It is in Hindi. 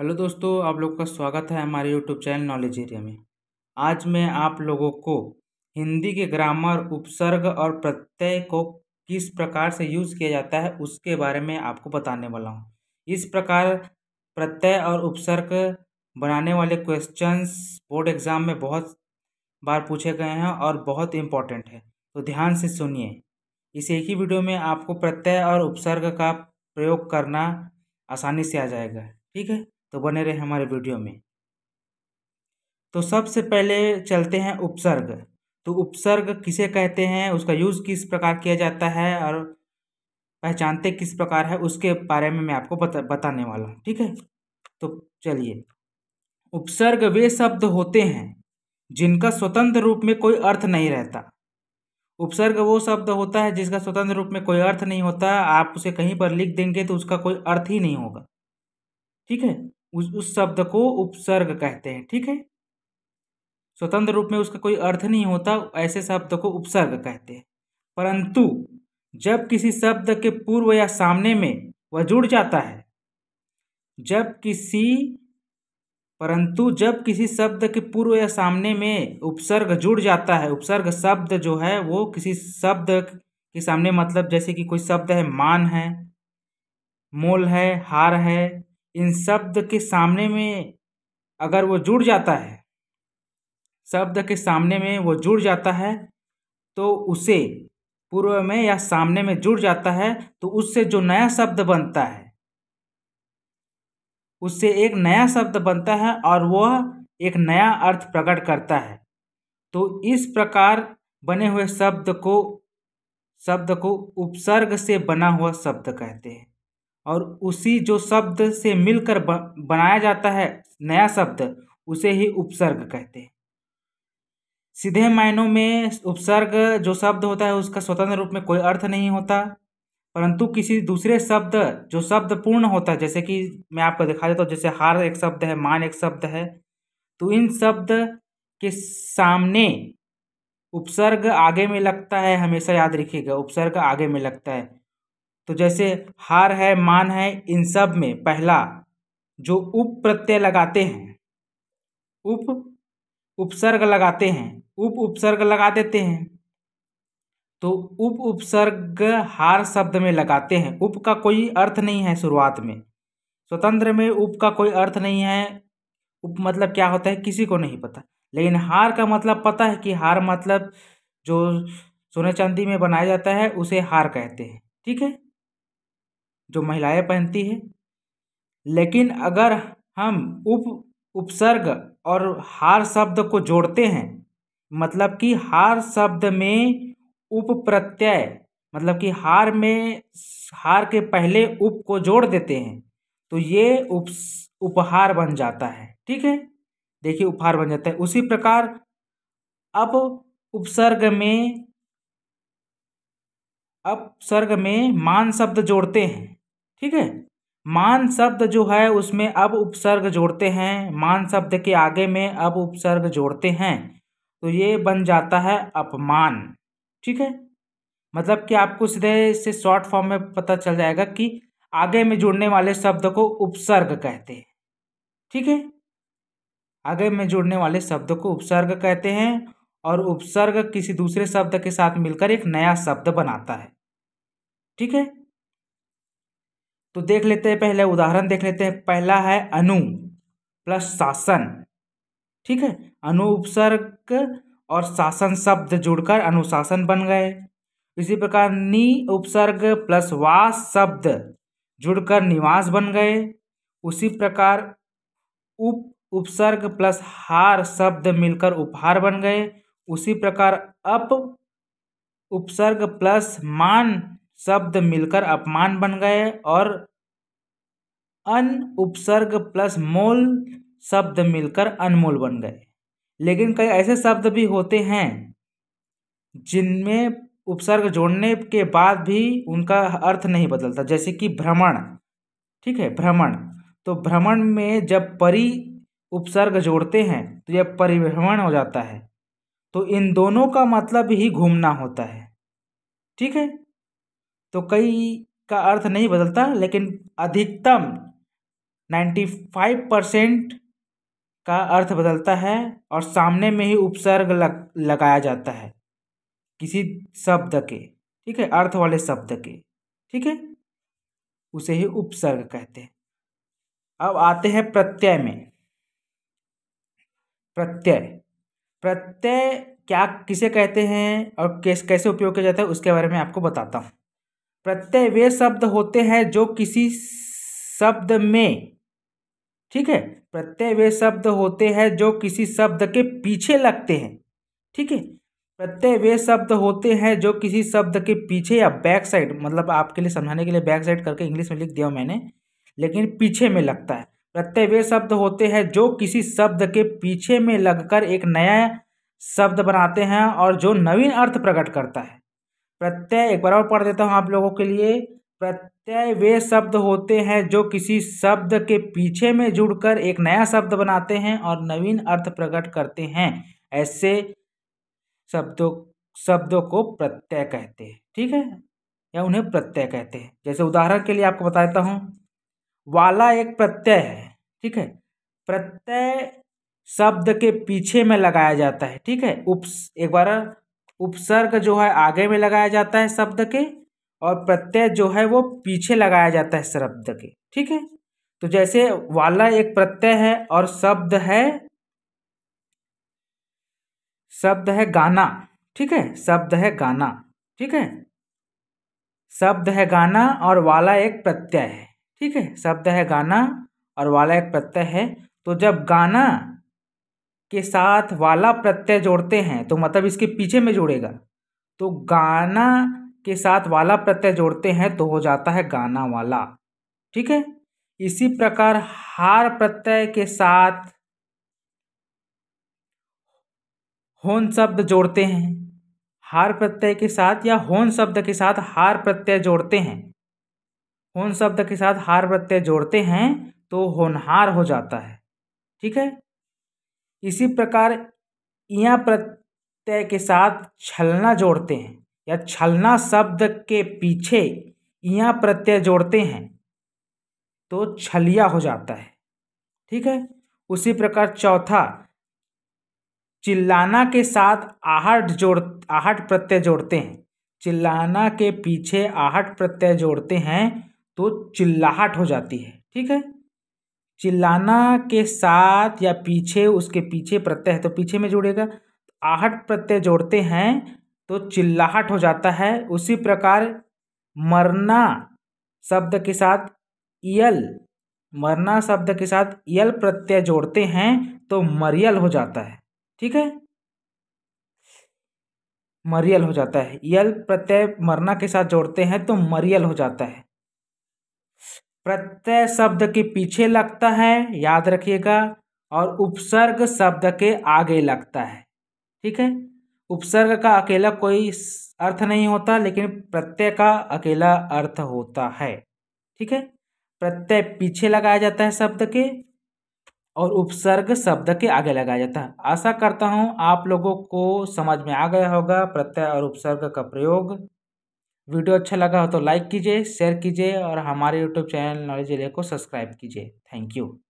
हेलो दोस्तों आप लोग का स्वागत है हमारे यूट्यूब चैनल नॉलेज एरिया में आज मैं आप लोगों को हिंदी के ग्रामर उपसर्ग और प्रत्यय को किस प्रकार से यूज़ किया जाता है उसके बारे में आपको बताने वाला हूँ इस प्रकार प्रत्यय और उपसर्ग बनाने वाले क्वेश्चंस बोर्ड एग्ज़ाम में बहुत बार पूछे गए हैं और बहुत इम्पॉर्टेंट है तो ध्यान से सुनिए इस एक ही वीडियो में आपको प्रत्यय और उपसर्ग का प्रयोग करना आसानी से आ जाएगा ठीक है तो बने रहे हमारे वीडियो में तो सबसे पहले चलते हैं उपसर्ग तो उपसर्ग किसे कहते हैं उसका यूज़ किस प्रकार किया जाता है और पहचानते किस प्रकार है उसके बारे में मैं आपको बता बताने वाला हूँ ठीक है तो चलिए उपसर्ग वे शब्द होते हैं जिनका स्वतंत्र रूप में कोई अर्थ नहीं रहता उपसर्ग वो शब्द होता है जिसका स्वतंत्र रूप में कोई अर्थ नहीं होता आप उसे कहीं पर लिख देंगे तो उसका कोई अर्थ ही नहीं होगा ठीक है उस उस शब्द को उपसर्ग कहते हैं ठीक है स्वतंत्र रूप में उसका कोई अर्थ नहीं होता ऐसे शब्द को उपसर्ग कहते हैं परंतु जब किसी शब्द के पूर्व या सामने में वह जुड़ जाता है जब किसी परंतु जब किसी शब्द के पूर्व या सामने में उपसर्ग जुड़ जाता है उपसर्ग शब्द जो है वो किसी शब्द के सामने मतलब जैसे कि कोई शब्द है मान है मोल है हार है इन शब्द के सामने में अगर वो जुड़ जाता है शब्द के सामने में वो जुड़ जाता है तो उसे पूर्व में या सामने में जुड़ जाता है तो उससे जो नया शब्द बनता है उससे एक नया शब्द बनता है और वह एक नया अर्थ प्रकट करता है तो इस प्रकार बने हुए शब्द को शब्द को उपसर्ग से बना हुआ शब्द कहते हैं और उसी जो शब्द से मिलकर बनाया जाता है नया शब्द उसे ही उपसर्ग कहते हैं सीधे मायनों में उपसर्ग जो शब्द होता है उसका स्वतंत्र रूप में कोई अर्थ नहीं होता परंतु किसी दूसरे शब्द जो शब्द पूर्ण होता है जैसे कि मैं आपको दिखा देता हूँ जैसे हार एक शब्द है मान एक शब्द है तो इन शब्द के सामने उपसर्ग आगे में लगता है हमेशा याद रखिएगा उपसर्ग आगे में लगता है तो जैसे हार है मान है इन सब में पहला जो उप प्रत्यय लगाते हैं उप उपसर्ग लगाते हैं उप उपसर्ग लगा देते हैं तो उप उपसर्ग हार शब्द में लगाते हैं उप का कोई अर्थ नहीं है शुरुआत में स्वतंत्र में उप का कोई अर्थ नहीं है उप मतलब क्या होता है किसी को नहीं पता लेकिन हार का मतलब पता है कि हार मतलब जो सोने चांदी में बनाया जाता है उसे हार कहते हैं ठीक है जो महिलाएं पहनती है लेकिन अगर हम उप उपसर्ग और हार शब्द को जोड़ते हैं मतलब कि हार शब्द में उप प्रत्यय मतलब कि हार में हार के पहले उप को जोड़ देते हैं तो ये उप उपहार बन जाता है ठीक है देखिए उपहार बन जाता है उसी प्रकार अब उपसर्ग में अपसर्ग में मान शब्द जोड़ते हैं ठीक है मान शब्द जो है उसमें अब उपसर्ग जोड़ते हैं मान शब्द के आगे में अब उपसर्ग जोड़ते हैं तो ये बन जाता है अपमान ठीक है मतलब कि आपको सीधे से शॉर्ट फॉर्म में पता चल जाएगा कि आगे में जुड़ने वाले शब्द को उपसर्ग कहते हैं ठीक है आगे में जुड़ने वाले शब्द को उपसर्ग कहते हैं और उपसर्ग किसी दूसरे शब्द के साथ मिलकर एक नया शब्द बनाता है ठीक है तो देख लेते हैं पहले उदाहरण देख लेते हैं पहला है अनु प्लस शासन ठीक है अनु उपसर्ग और शासन शब्द जुड़कर अनुशासन बन गए इसी प्रकार नि उपसर्ग प्लस वास शब्द जुड़कर निवास बन गए उसी प्रकार उप उपसर्ग प्लस हार शब्द मिलकर उपहार बन गए उसी प्रकार अप उपसर्ग प्लस मान शब्द मिलकर अपमान बन गए और अन उपसर्ग प्लस मोल शब्द मिलकर अनमोल बन गए लेकिन कई ऐसे शब्द भी होते हैं जिनमें उपसर्ग जोड़ने के बाद भी उनका अर्थ नहीं बदलता जैसे कि भ्रमण ठीक है भ्रमण तो भ्रमण में जब परि उपसर्ग जोड़ते हैं तो यह परिभ्रमण हो जाता है तो इन दोनों का मतलब ही घूमना होता है ठीक है तो कई का अर्थ नहीं बदलता लेकिन अधिकतम नाइन्टी फाइव परसेंट का अर्थ बदलता है और सामने में ही उपसर्ग लग लगाया जाता है किसी शब्द के ठीक है अर्थ वाले शब्द के ठीक है उसे ही उपसर्ग कहते हैं अब आते हैं प्रत्यय में प्रत्यय प्रत्यय क्या किसे कहते हैं और कैसे कैसे उपयोग किया जाता है उसके बारे में आपको बताता हूँ प्रत्यय वे शब्द होते हैं जो किसी शब्द में ठीक है प्रत्यय वे शब्द होते हैं जो किसी शब्द के पीछे लगते हैं ठीक है प्रत्यय वे शब्द होते हैं जो किसी शब्द के पीछे या बैक साइड मतलब आपके लिए समझाने के लिए बैक साइड करके इंग्लिश में लिख दिया मैंने लेकिन पीछे में लगता है प्रत्यय वे शब्द होते हैं जो किसी शब्द के पीछे में लगकर एक नया शब्द बनाते हैं और जो नवीन अर्थ प्रकट करता है प्रत्यय एक बार और पढ़ देता हूँ आप लोगों के लिए प्रत्यय वे शब्द होते हैं जो किसी शब्द के पीछे में जुड़कर एक नया शब्द बनाते हैं और नवीन अर्थ प्रकट करते हैं ऐसे शब्दों शब्दों को प्रत्यय कहते हैं ठीक है या उन्हें प्रत्यय कहते हैं जैसे उदाहरण के लिए आपको बता देता हूँ वाला एक प्रत्यय है ठीक है प्रत्यय शब्द के पीछे में लगाया जाता है ठीक है उप एक बार उपसर्ग जो है आगे में लगाया जाता है शब्द के और प्रत्यय जो है वो पीछे लगाया जाता है शब्द के ठीक है तो जैसे वाला एक प्रत्यय है और शब्द है शब्द है गाना ठीक है शब्द है गाना ठीक है शब्द है गाना और वाला एक प्रत्यय है ठीक है शब्द है गाना और वाला एक प्रत्यय है तो जब गाना के साथ वाला प्रत्यय जोड़ते हैं तो मतलब इसके पीछे में जोड़ेगा तो गाना के साथ वाला प्रत्यय जोड़ते हैं तो हो जाता है गाना वाला ठीक है इसी प्रकार हार प्रत्यय के साथ होन शब्द जोड़ते हैं हार प्रत्यय के साथ या होन शब्द के साथ हार प्रत्यय जोड़ते हैं होन शब्द के साथ हार प्रत्यय जोड़ते हैं तो होनहार हो जाता है ठीक है इसी प्रकार इया प्रत्यय के साथ छलना जोड़ते हैं या छलना शब्द के पीछे इया प्रत्यय जोड़ते हैं तो छलिया हो जाता है ठीक है उसी प्रकार चौथा चिल्लाना के साथ आहट जोड़ आहट प्रत्यय जोड़ते हैं चिल्लाना के पीछे आहट प्रत्यय जोड़ते हैं तो चिल्लाहट हो जाती है ठीक है चिल्लाना के साथ या पीछे उसके पीछे प्रत्यय है तो पीछे में जुड़ेगा आहट प्रत्यय जोड़ते हैं तो चिल्लाहट हो जाता है उसी प्रकार मरना शब्द के साथ यल मरना शब्द के साथ यल प्रत्यय जोड़ते हैं तो मरियल हो जाता है ठीक है मरियल हो जाता है यल प्रत्यय मरना के साथ जोड़ते हैं तो मरियल हो जाता है प्रत्यय शब्द के पीछे लगता है याद रखिएगा और उपसर्ग शब्द के आगे लगता है ठीक है उपसर्ग का अकेला कोई अर्थ नहीं होता लेकिन प्रत्यय का अकेला अर्थ होता है ठीक है प्रत्यय पीछे लगाया जाता है शब्द के और उपसर्ग शब्द के आगे लगाया जाता है आशा करता हूँ आप लोगों को समझ में आ गया होगा प्रत्यय और उपसर्ग का प्रयोग वीडियो अच्छा लगा हो तो लाइक कीजिए शेयर कीजिए और हमारे यूट्यूब चैनल नॉलेज एरिया को सब्सक्राइब कीजिए थैंक यू